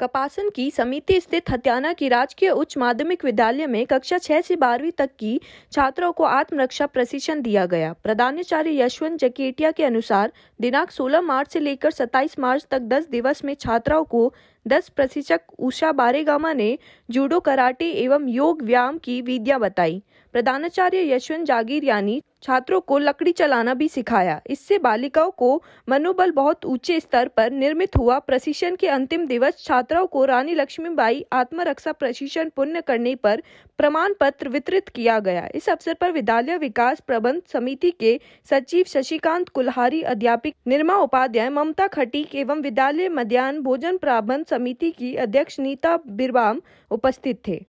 कपासन की समिति स्थित हत्याना की राजकीय उच्च माध्यमिक विद्यालय में कक्षा छह से बारहवीं तक की छात्रों को आत्मरक्षा प्रशिक्षण दिया गया प्रधानाचार्य यशवंत जकेटिया के अनुसार दिनांक 16 मार्च से लेकर 27 मार्च तक 10 दिवस में छात्राओं को दस प्रशिक्षक उषा बारेगामा ने जूडो कराटे एवं योग व्यायाम की विद्या बताई प्रधानाचार्य यशवंत जागीर यानी छात्रों को लकड़ी चलाना भी सिखाया इससे बालिकाओं को मनोबल बहुत ऊंचे स्तर पर निर्मित हुआ प्रशिक्षण के अंतिम दिवस छात्राओं को रानी लक्ष्मीबाई आत्मरक्षा प्रशिक्षण पूर्ण करने पर प्रमाण पत्र वितरित किया गया इस अवसर पर विद्यालय विकास प्रबंध समिति के सचिव शशिकांत कुल्हारी अध्यापिक निर्मा उपाध्याय ममता खटीक एवं विद्यालय मध्यान्ह भोजन प्रबंध समिति की अध्यक्ष नीता बिरबाम उपस्थित थे